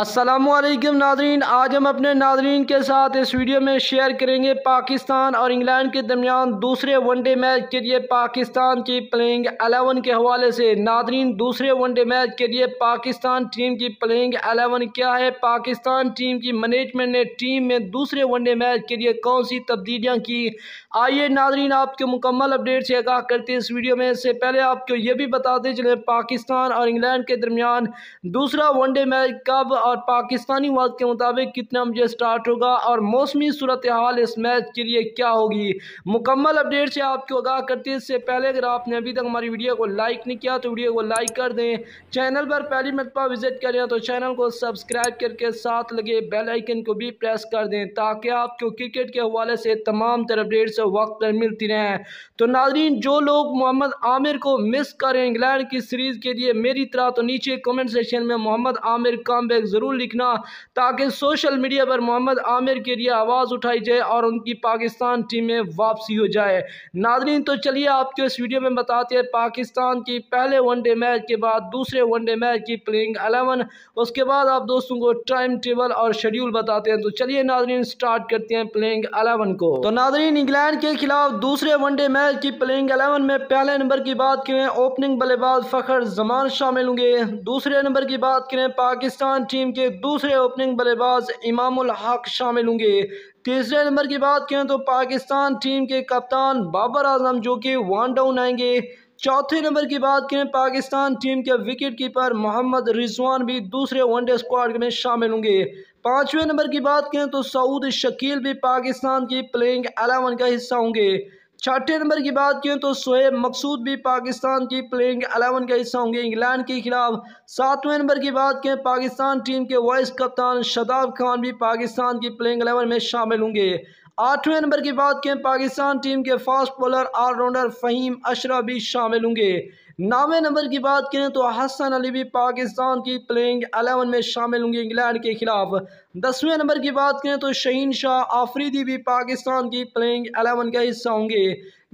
असलम नाजरीन आज हम अपने नाजरीन के साथ इस वीडियो में शेयर करेंगे पाकिस्तान और इंग्लैंड के दरमियान दूसरे वनडे मैच के लिए पाकिस्तान की प्लेइंग एलेवन के हवाले से नाजरीन दूसरे वनडे मैच के लिए पाकिस्तान टीम की प्लेइंग एलेवन क्या है पाकिस्तान टीम की मैनेजमेंट ने टीम में दूसरे वनडे मैच के लिए कौन सी तब्दीलियाँ की आइए नाजरीन आपके मुकम्मल अपडेट से आगाह करते हैं इस वीडियो में इससे पहले आपको ये भी बताते चले पाकिस्तान और इंग्लैंड के दरमियान दूसरा वनडे मैच कब और पाकिस्तानी वक्त के मुताबिक कितने बजे स्टार्ट होगा और मौसमी सूरत हाल इस मैच के लिए क्या होगी मुकम्मल अपडेट से आपको आगाह करते हैं इससे पहले अगर आपने अभी तक हमारी वीडियो को लाइक नहीं किया तो वीडियो को लाइक कर दें चैनल पर पहली मरतबा विजिट करें तो चैनल को सब्सक्राइब करके साथ लगे बेल आइकन को भी प्रेस कर दें ताकि आपको क्रिकेट के हवाले से तमाम तरह अपडेट्स वक्त पर मिलती रहें तो नाजरीन जो लोग मोहम्मद आमिर को मिस करें इंग्लैंड की सीरीज़ के लिए मेरी तरह तो नीचे कमेंट सेक्शन में मोहम्मद आमिर कम बैक ज़रूर लिखना ताकि सोशल मीडिया पर मोहम्मद आमिर के लिए आवाज़ उठाई जाए और उनकी पाकिस्तान टीम में वापसी हो जाए नादरीन तो चलिए आपको इस वीडियो में बताते हैं पाकिस्तान की पहले वनडे मैच के बाद दूसरे वनडे मैच की प्लेइंग अलेवन उसके बाद आप दोस्तों को टाइम टेबल और शेड्यूल बताते हैं तो चलिए नादरीन स्टार्ट करते हैं प्लेइंग अलेवन को तो नादरीन इंग्लैंड के खिलाफ दूसरे वनडे मैच की प्लेइंग अलेवन में पहले नंबर की बात करें ओपनिंग बल्लेबाज फ़खर जमान शामिल होंगे दूसरे नंबर की बात करें पाकिस्तान टीम टीम के दूसरे ओपनिंग बल्लेबाज इमाम हक शामिल होंगे तीसरे नंबर की बात करें तो पाकिस्तान टीम के कप्तान बाबर आजम जो कि वन डाउन आएंगे चौथे नंबर की बात करें पाकिस्तान टीम के विकेट कीपर मोहम्मद रिजवान भी दूसरे वनडे स्क्वाड में शामिल होंगे पाँचवें नंबर की बात करें तो सऊद शकील भी पाकिस्तान की प्लेइंग अलेवन का हिस्सा होंगे छठे नंबर की बात करें तो शोएब मकसूद भी पाकिस्तान की प्लेइंग अलेवन का हिस्सा होंगे इंग्लैंड के खिलाफ सातवें नंबर की बात करें पाकिस्तान टीम के वाइस कप्तान शदाब खान भी पाकिस्तान की प्लेइंग अलेवन में शामिल होंगे आठवें नंबर की बात करें पाकिस्तान टीम के fast bowler all rounder Faheem Ashraf भी शामिल होंगे नौवें नंबर की बात करें तो हसन अली भी पाकिस्तान की प्लेइंग अलेवन में शामिल होंगे इंग्लैंड के खिलाफ दसवें नंबर की बात करें तो शहीन शाह आफरीदी भी पाकिस्तान की प्लेइंग अलेवन का हिस्सा होंगे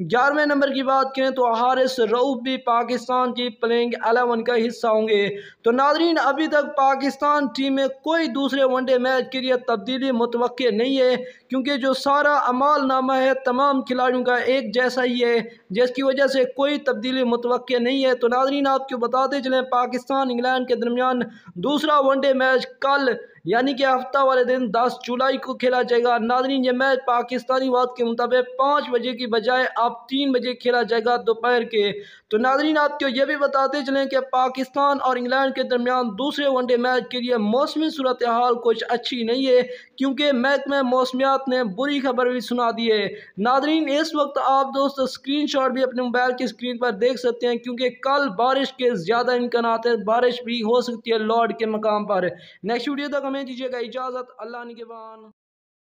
ग्यारहवें नंबर की बात करें तो हारिस रऊफ भी पाकिस्तान की प्लेइंग अलेवन का हिस्सा होंगे तो नादरीन अभी तक पाकिस्तान टीम में कोई दूसरे वनडे मैच के लिए तब्दीली मुतव नहीं है क्योंकि जो सारा अमाल नामा है तमाम खिलाड़ियों का एक जैसा ही है जिसकी वजह से कोई तब्दीली मुतव नहीं है तो नादरीन आपको बताते चलें पाकिस्तान इंग्लैंड के दरमियान दूसरा वनडे मैच कल यानी कि हफ्ता वाले दिन दस जुलाई को खेला जाएगा नाजरीन ये मैच पाकिस्तानी वक्त के मुताबिक पाँच बजे की बजाय अब तीन बजे खेला जाएगा दोपहर के तो नाजरीन आपको यह भी बताते चलें कि पाकिस्तान और इंग्लैंड के दरमियान दूसरे वनडे मैच के लिए मौसमी सूरत हाल कुछ अच्छी नहीं है क्योंकि मैच में मौसमियात ने बुरी खबर भी सुना दी है नादरीन इस वक्त आप दोस्त स्क्रीन शॉट भी अपने मोबाइल की स्क्रीन पर देख सकते हैं क्योंकि कल बारिश के ज़्यादा इम्कान बारिश भी हो सकती है लॉर्ड के मकाम पर नेक्स्ट वीडियो तक हम हमें दीजिएगा इजाज़त अल्लाह निगवान